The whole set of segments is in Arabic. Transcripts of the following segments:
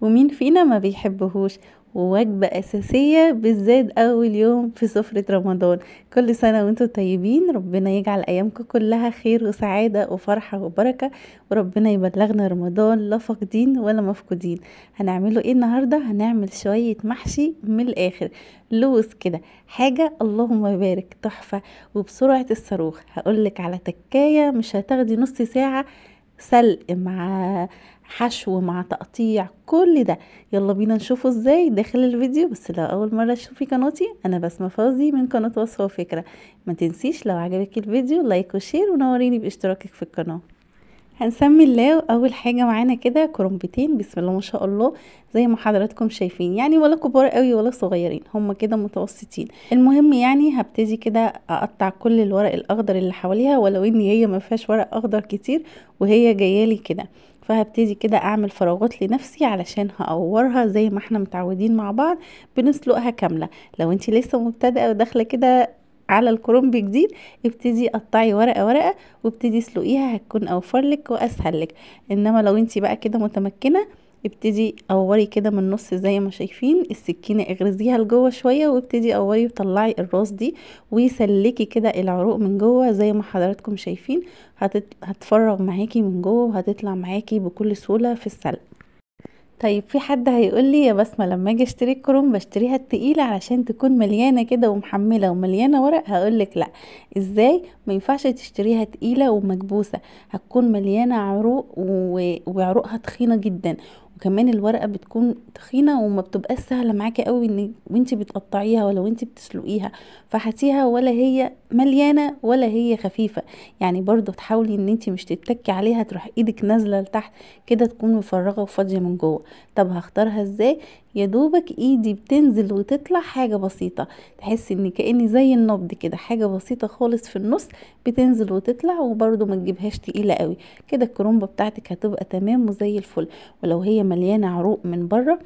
ومين فينا ما بيحبهوش ووجبة أساسية بالذات أول يوم في سفرة رمضان كل سنة وانتم طيبين ربنا يجعل أيامكم كلها خير وسعادة وفرحة وبركة وربنا يبلغنا رمضان لا فاقدين ولا مفقودين هنعمله ايه النهاردة هنعمل شوية محشي من الآخر لوز كده حاجة اللهم بارك تحفة وبسرعة الصاروخ هقولك على تكاية مش هتاخدي نص ساعة سلق مع حشو مع تقطيع كل ده يلا بينا نشوفه ازاي داخل الفيديو بس لو اول مره تشوفي قناتي انا بسمه فوزي من قناه وصفه وفكره ما تنسيش لو عجبك الفيديو لايك وشير ونوريني باشتراكك في القناه هنسمي اللاو اول حاجه معانا كده كرومبتين بسم الله ما شاء الله زي ما حضراتكم شايفين يعني ولا كبار قوي ولا صغيرين هم كده متوسطين المهم يعني هبتدي كده اقطع كل الورق الاخضر اللي حواليها ولو ان هي ما فيهاش ورق اخضر كتير وهي جايالي كده فهبتدي كده اعمل فراغات لنفسي علشان هقورها زي ما احنا متعودين مع بعض بنسلقها كامله لو انت لسه مبتدئه وداخله كده على الكرنب جديد ابتدي قطعي ورقه ورقه وابتدي اسلقيها هتكون اوفر لك واسهل لك انما لو انت بقى كده متمكنه ابتدي قوري كده من النص زي ما شايفين السكينه اغرزيها لجوه شويه وابتدي قوري وطلعي الراس دي وسلكي كده العروق من جوه زي ما حضراتكم شايفين هتفرغ معاكي من جوه وهتطلع معاكي بكل سهوله في السلق طيب في حد هيقولي يا بسمة لما اجي اشتري الكروم بشتريها التقيلة علشان تكون مليانة كده ومحملة ومليانة ورق هقولك لا ازاي مينفعش تشتريها تقيلة ومكبوسة هتكون مليانة عروق وعروقها تخينة جدا وكمان الورقه بتكون تخينه وما بتبقاش سهله معاكي قوي ان وانت بتقطعيها ولا وانت بتسلقيها فحتيها ولا هي مليانه ولا هي خفيفه يعني برضو تحاولي ان انت مش تتكي عليها تروح ايدك نازله لتحت كده تكون مفرغه وفاضيه من جوه طب هختارها ازاي يا دوبك ايدي بتنزل وتطلع حاجه بسيطه تحس ان كاني زي النبض كده حاجه بسيطه خالص في النص بتنزل وتطلع وبرده ما تجيبهاش تقيله قوي كده الكرومبه بتاعتك هتبقى تمام وزي الفل ولو هي مليانه عروق من بره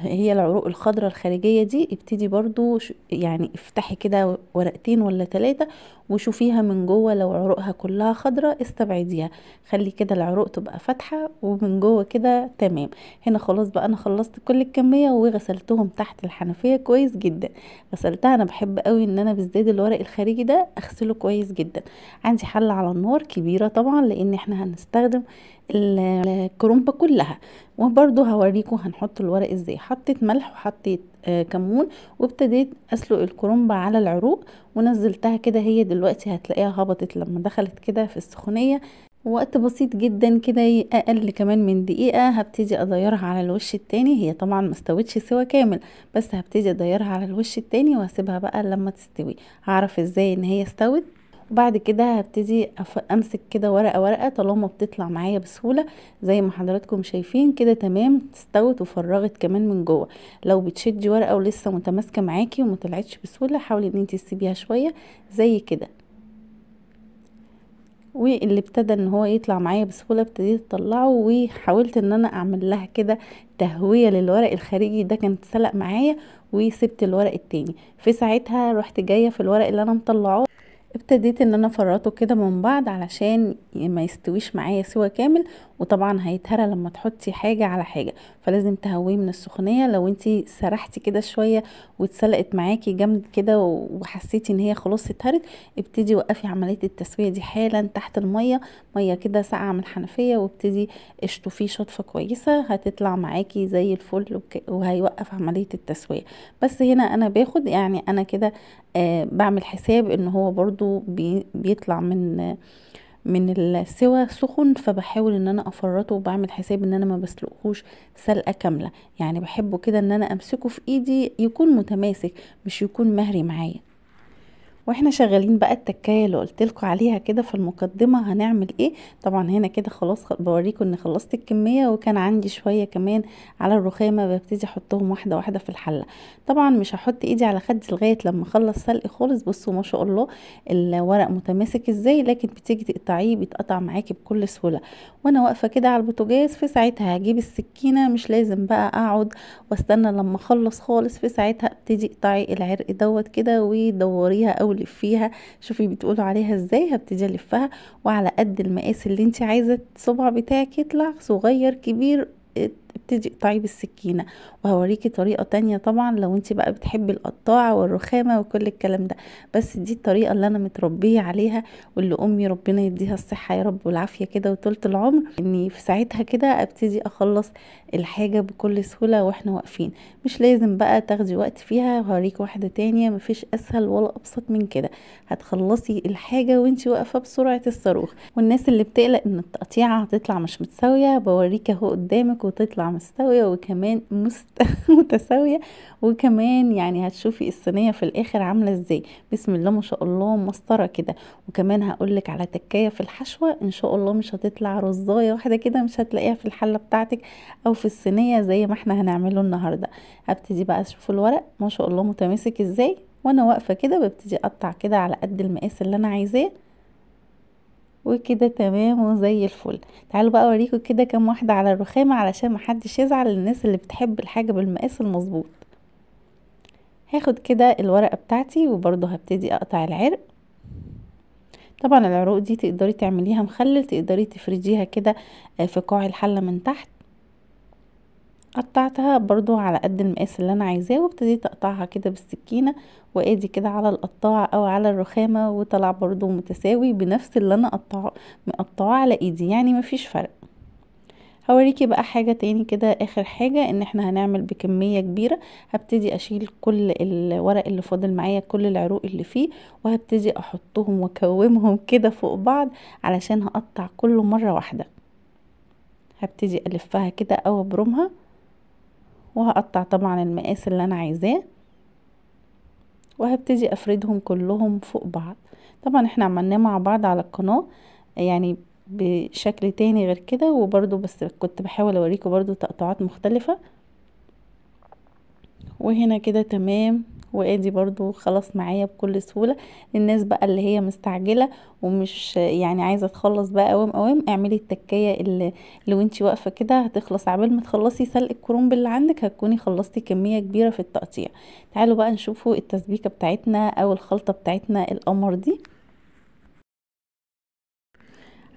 هي العروق الخضراء الخارجيه دي ابتدي برضو يعني افتحي كده ورقتين ولا ثلاثه وشوفيها من جوه لو عروقها كلها خضراء استبعديها خلي كده العروق تبقى فاتحه ومن جوه كده تمام هنا خلاص بقى انا خلصت كل الكميه وغسلتهم تحت الحنفيه كويس جدا غسلتها انا بحب قوي ان انا بالذات الورق الخارجي ده اغسله كويس جدا عندي حل على النار كبيره طبعا لان احنا هنستخدم الكرومبه كلها وبرده هوريكم هنحط الورق ازاي حطيت ملح وحطيت آه كمون وابتديت اسلق الكرومبه على العروق ونزلتها كده هي دلوقتي هتلاقيها هبطت لما دخلت كده في السخونيه وقت بسيط جدا كده اقل كمان من دقيقه هبتدي اديرها على الوش التاني هي طبعا ما استوتش سوا كامل بس هبتدي اديرها على الوش التاني وهسيبها بقى لما تستوي هعرف ازاي ان هي استوت وبعد كده هبتدي امسك كده ورقه ورقه طالما بتطلع معايا بسهوله زي ما حضراتكم شايفين كده تمام استوت وفرغت كمان من جوه لو بتشدي ورقه ولسه متماسكه معاكي ومطلعتش بسهوله حاولي ان انت تسيبيها شويه زي كده واللي ابتدى ان هو يطلع معايا بسهوله ابتديت اطلعه وحاولت ان انا اعمل لها كده تهويه للورق الخارجي ده كان اتسلق معايا وسبت الورق التاني في ساعتها رحت جايه في الورق اللي انا مطلعاه ابتديت ان انا افرطه كده من بعض علشان ما يستويش معايا سوا كامل وطبعا هيتهرى لما تحطي حاجه على حاجه فلازم تهويه من السخونيه لو انتي سرحتي كده شويه واتسلقت معاكي جامد كده وحسيتي ان هي خلاص اتهرت ابتدي وقفي عمليه التسويه دي حالا تحت الميه ميه كده ساقعه من الحنفيه وابتدي اشطفيه شطفه كويسه هتطلع معاكي زي الفل وهيوقف عمليه التسويه بس هنا انا باخد يعني انا كده آه بعمل حساب ان هو برضو برضو بي بيطلع من من السوى سخن فبحاول ان انا افرطه وبعمل حساب ان انا ما بسلقهوش سلقه كامله يعني بحبه كده ان انا امسكه في ايدي يكون متماسك مش يكون مهري معايا واحنا شغالين بقى التكايه اللي قلت لكم عليها كده في المقدمه هنعمل ايه طبعا هنا كده خلاص بوريكم ان خلصت الكميه وكان عندي شويه كمان على الرخامه ببتدي احطهم واحده واحده في الحله طبعا مش هحط ايدي على خدي لغايه لما اخلص سلق خالص بصوا ما شاء الله الورق متماسك ازاي لكن بتيجي تقطعيه بيتقطع معاكي بكل سهوله وانا واقفه كده على البوتاجاز في ساعتها هجيب السكينه مش لازم بقى اقعد واستنى لما اخلص خالص في ساعتها ابتدي اقطعي العرق دوت كده ودوريها اول ولفيها شوفي بتقولوا عليها ازاي هبتدي الفها وعلى قد المقاس اللي انت عايزه الصبع بتاعك يطلع صغير كبير هتبتدي تقطعيه بالسكينه وهوريكي طريقه تانية طبعا لو انت بقى بتحبي القطاعه والرخامه وكل الكلام ده بس دي الطريقه اللي انا متربيه عليها واللي امي ربنا يديها الصحه يا رب والعافيه كده وطولة العمر اني في ساعتها كده ابتدي اخلص الحاجه بكل سهوله واحنا واقفين مش لازم بقى تاخدي وقت فيها وهوريكي واحده تانية مفيش اسهل ولا ابسط من كده هتخلصي الحاجه وانت واقفه بسرعه الصاروخ والناس اللي بتقلق ان التقطيعه هتطلع مش متساويه بوريك اهو قدامك وتطلع مستوية وكمان مست... متساوية وكمان يعني هتشوفي الصينية في الاخر عاملة ازاي بسم الله ما شاء الله مسطرة كده وكمان هقولك على تكاية في الحشوة ان شاء الله مش هتطلع رزاية واحدة كده مش هتلاقيها في الحلة بتاعتك او في الصينية زي ما احنا هنعمله النهاردة هبتدي بقى اشوف الورق ما شاء الله متماسك ازاي وانا واقفة كده ببتدي اقطع كده على قد المقاس اللي انا عايزاه وكده تمام وزي الفل تعالوا بقى اوريكم كده كام واحده على الرخامه علشان محدش يزعل للناس اللي بتحب الحاجه بالمقاس المظبوط هاخد كده الورقه بتاعتي وبرضه هبتدي اقطع العرق طبعا العروق دي تقدري تعمليها مخلل تقدري تفرديها كده آه، في قاع الحله من تحت قطعتها برضو على قد المقاس اللي انا عايزاه وابتديت اقطعها كده بالسكينه وادي كده على القطاعه او على الرخامه وطلع برضو متساوي بنفس اللي انا قطعه مقطعاه على ايدي يعني مفيش فرق هوريكي بقى حاجه تاني كده اخر حاجه ان احنا هنعمل بكميه كبيره هبتدي اشيل كل الورق اللي فاضل معايا كل العروق اللي فيه وهبتدي احطهم واكومهم كده فوق بعض علشان هقطع كله مره واحده هبتدي الفها كده او ابرمها وهقطع طبعا المقاس اللي انا عايزاه وهبتدي افردهم كلهم فوق بعض طبعا احنا عملناه مع بعض على القناة يعني بشكل تاني غير كده وبرضو بس كنت بحاول اوريكم برضو تقطعات مختلفة وهنا كده تمام وادي برضو خلص معايا بكل سهولة الناس بقى اللي هي مستعجلة ومش يعني عايزة تخلص بقى قوام قوام اعملي التكاية اللي, لو وانتي واقفة كده هتخلص عبال ما تخلصي سلق الكرنب اللي عندك هتكوني خلصتي كمية كبيرة في التقطيع تعالوا بقى نشوفوا التسبيكة بتاعتنا او الخلطة بتاعتنا القمر دي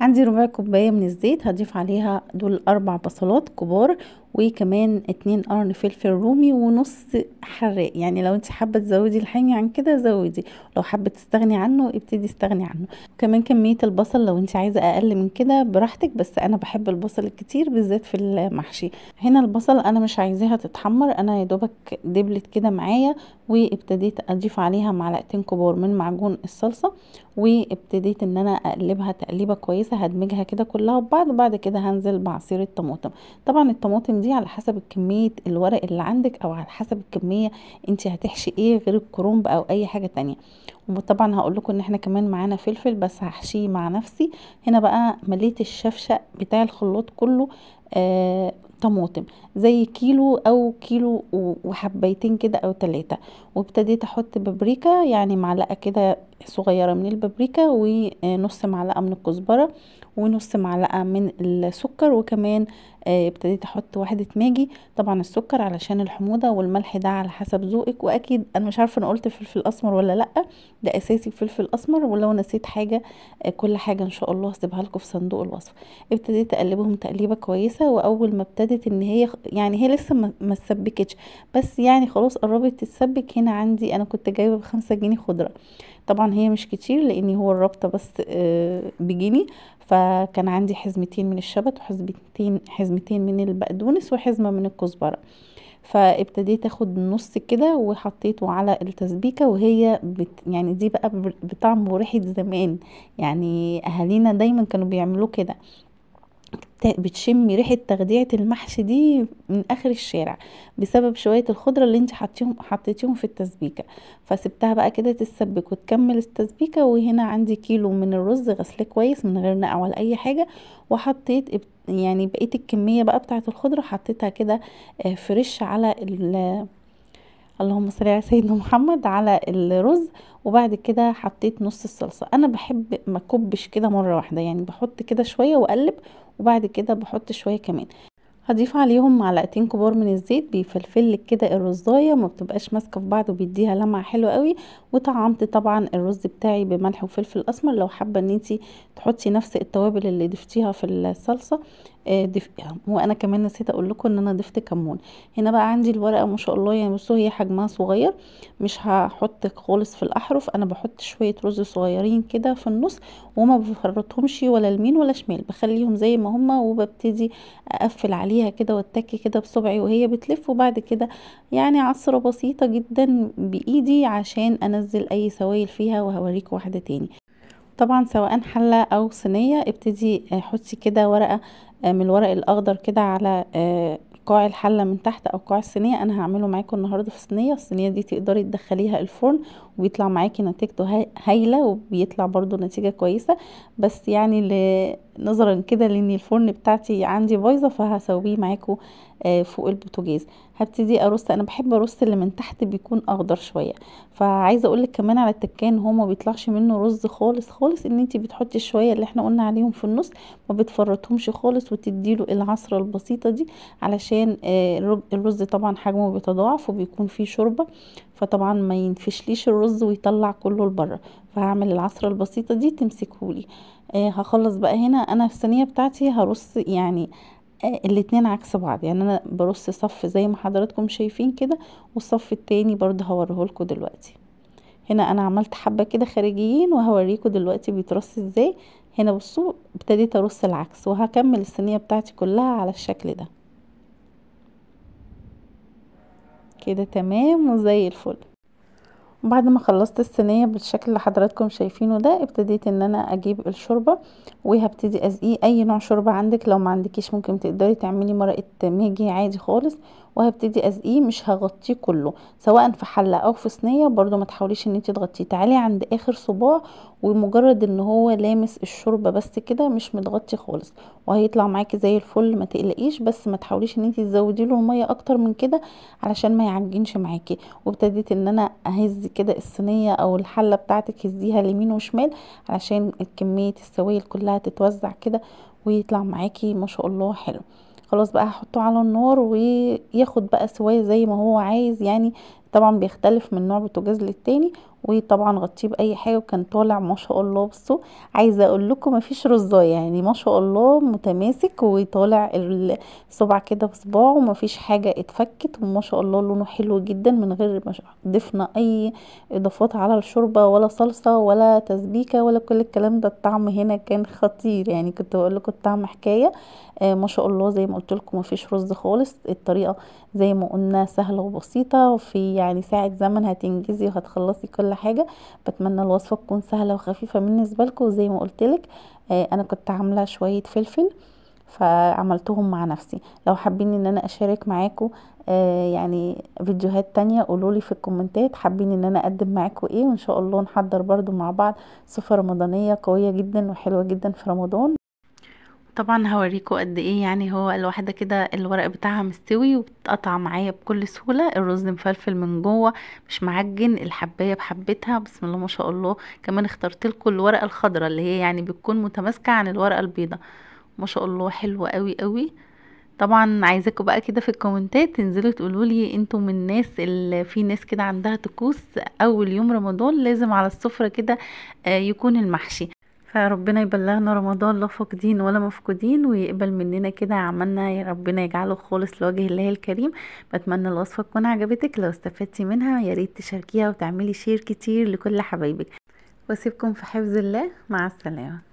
عندي ربع كوباية من الزيت هضيف عليها دول أربع بصلات كبار وكمان اتنين قرن فلفل رومي ونص حراق يعني لو انت حابه تزودي الحامي عن كده زودي لو حابه تستغني عنه ابتدي استغني عنه كمان كميه البصل لو انت عايزه اقل من كده براحتك بس انا بحب البصل الكتير بالذات في المحشي هنا البصل انا مش عايزاها تتحمر انا يا دوبك دبلت كده معايا وابتديت اضيف عليها معلقتين كبار من معجون الصلصه وابتديت ان انا اقلبها تقليبه كويسه هدمجها كده كلها وبعد بعد كده هنزل بعصير الطماطم طبعا الطماطم دي دي على حسب كمية الورق اللي عندك او على حسب الكمية انت هتحشي ايه غير الكرنب او اي حاجة تانية وطبعا هقول لكم ان احنا كمان معانا فلفل بس هحشيه مع نفسي هنا بقى مليت الشفشق بتاع الخلاط كله آه طماطم زي كيلو او كيلو وحبيتين كده او ثلاثة وابتديت احط بابريكا يعني معلقة كده صغيرة من البابريكا ونص معلقة من الكزبرة ونص معلقه من السكر وكمان آه، ابتديت احط واحده ماجي طبعا السكر علشان الحموضه والملح ده على حسب ذوقك واكيد انا مش عارفه انا قلت فلفل اسمر ولا لا ده اساسي فلفل اسمر ولو نسيت حاجه آه، كل حاجه ان شاء الله هسيبها لكم في صندوق الوصف ابتديت اقلبهم تقليبه كويسه واول ما ابتدت ان هي يعني هي لسه ما تسبكتش بس يعني خلاص قربت تتسبك هنا عندي انا كنت جايبه بخمسة جنيه خضره طبعا هي مش كتير لان هو الرابطه بس آه، بجنيه فكان عندي حزمتين من الشبت وحزمتين حزمتين من البقدونس وحزمه من الكزبره فابتديت اخد نص كده وحطيته على التسبيكه وهي بت يعني دي بقى بطعم وريحه زمان يعني اهالينا دايما كانوا بيعملوه كده بتشمي ريحه تغذية المحشي دي من اخر الشارع بسبب شويه الخضره اللي انت حطيهم حطيتيهم في التسبيكه فسبتها بقى كده تتسبك وتكمل التسبيكه وهنا عندي كيلو من الرز غسلاه كويس من غير نقع ولا اي حاجه وحطيت يعني بقيت الكميه بقى بتاعه الخضره حطيتها كده آه، فريش على اللهم صل على سيدنا محمد على الرز وبعد كده حطيت نص الصلصه انا بحب ما كبش كده مره واحده يعني بحط كده شويه واقلب وبعد كده بحط شويه كمان هضيف عليهم معلقتين كبار من الزيت بيفلفل كده الرزايه ما بتبقاش ماسكه في بعض وبيديها لمعه حلوه قوي وطعمت طبعا الرز بتاعي بملح وفلفل اسمر لو حابه ان انت تحطي نفس التوابل اللي ضفتيها في الصلصه آه، دفئها يعني وانا كمان نسيت اقول لكم ان انا ضفت كمون هنا بقى عندي الورقه ما شاء الله يعني بصوا هي حجمها صغير مش هحط خالص في الاحرف انا بحط شويه رز صغيرين كده في النص وما بفرطهمش ولا يمين ولا شمال بخليهم زي ما هما وببتدي اقفل عليها كده واتكي كده بصبعي وهي بتلف وبعد كده يعني عصره بسيطه جدا بايدي عشان انزل اي سوائل فيها وهوريكم واحده تاني طبعا سواء حلة او صينية ابتدي آه، حطي كده ورقة آه، من الورق الاخضر كده على آه، قاع الحله من تحت او قاع الصينيه انا هعمله معاكم النهارده في صينيه الصينيه دي تقدري تدخليها الفرن ويطلع معاكي نتيجته هايله وبيطلع برضو نتيجه كويسه بس يعني نظرا كده لان الفرن بتاعتي عندي بايظه فهسويه معاكم آه، فوق البوتاجاز هبتدي ارص انا بحب ارص اللي من تحت بيكون اخضر شويه فعايزه اقول لك كمان على التكان هو ما بيطلعش منه رز خالص خالص ان انت بتحطي الشويه اللي احنا قلنا عليهم في النص ما بتفرطهمش خالص وتديله العصره البسيطه دي علشان آه، الرز طبعا حجمه بيتضاعف وبيكون فيه شوربه فطبعا ما ينفشليش الرز ويطلع كله لبره فهعمل العصره البسيطه دي تمسكهولي آه هخلص بقى هنا انا الصينيه بتاعتي هرص يعني آه الاتنين عكس بعض يعني انا برص صف زي ما حضراتكم شايفين كده والصف التاني برضه هوريهولكوا دلوقتي هنا انا عملت حبه كده خارجيين وهوريكم دلوقتي بيترص ازاي هنا بصوا ابتديت ارص العكس وهكمل الصينيه بتاعتي كلها على الشكل ده كده تمام وزي الفل بعد ما خلصت الصينيه بالشكل اللي حضراتكم شايفينه ده ابتديت ان انا اجيب الشوربه وهبتدي اسقيه اي نوع شوربه عندك لو ما عندكيش ممكن تقدري تعملي مرقه ماجي عادي خالص وهبتدي اسقيه مش هغطيه كله سواء في حله او في صينيه برضو ما تحاوليش ان انت تغطيه تعالي عند اخر صباع ومجرد ان هو لامس الشوربه بس كده مش متغطي خالص وهيطلع معاكي زي الفل ما تقلقيش بس ما تحاوليش ان انت تزودي له ميه اكتر من كده علشان ما يعجنش معاكي وابتديت ان انا اهز كده الصينيه او الحله بتاعتك هزيها لمين وشمال علشان كميه السوائل كلها تتوزع كده ويطلع معاكي ما شاء الله حلو خلاص بقى هحطه على النار وياخد بقى سوايه زي ما هو عايز يعني طبعا بيختلف من نوع بوتاجاز للتاني وطبعا غطيه باي حاجه وكان طالع ما شاء الله بصوا عايزه اقول لكم مفيش رزايه يعني ما شاء الله متماسك وطالع الصبع كده بصباعه ومفيش حاجه اتفكت وما شاء الله لونه حلو جدا من غير ما ضفنا اي اضافات على الشوربه ولا صلصه ولا تسبيكه ولا كل الكلام ده الطعم هنا كان خطير يعني كنت بقول لكم الطعم حكايه آه ما شاء الله زي ما قلت لكم مفيش رز خالص الطريقه زي ما قلنا سهله وبسيطه وفي يعني ساعة زمن هتنجزي وهتخلصي كل حاجة بتمنى الوصفة تكون سهلة وخفيفة بالنسبة لكم وزي ما قلتلك آه انا كنت عاملة شوية فلفل فعملتهم مع نفسي لو حابين ان انا اشارك معاكم آه يعني فيديوهات تانية قولولي في الكومنتات حابين ان انا اقدم معاكم ايه وان شاء الله نحضر برضو مع بعض سفرة رمضانية قوية جدا وحلوة جدا في رمضان طبعا هوريكم قد ايه يعني هو الواحده كده الورق بتاعها مستوي وبتقطع معايا بكل سهوله الرز مفلفل من جوه مش معجن الحبايه بحبتها بسم الله ما شاء الله كمان اخترت لكم الورقه الخضراء اللي هي يعني بتكون متماسكه عن الورقه البيضه ما شاء الله حلوه قوي قوي طبعا عايزاكم بقى كده في الكومنتات تنزلوا تقولوا لي انتوا من الناس اللي في ناس كده عندها طقوس اول يوم رمضان لازم على السفره كده آه، يكون المحشي فربنا يبلغنا رمضان لا فاقدين ولا مفقودين ويقبل مننا كده عملنا يا ربنا يجعله خالص لوجه الله الكريم بتمنى الوصفه تكون عجبتك لو استفدتي منها يا ريت تشاركيها وتعملي شير كتير لكل حبايبك واسيبكم في حفظ الله مع السلامه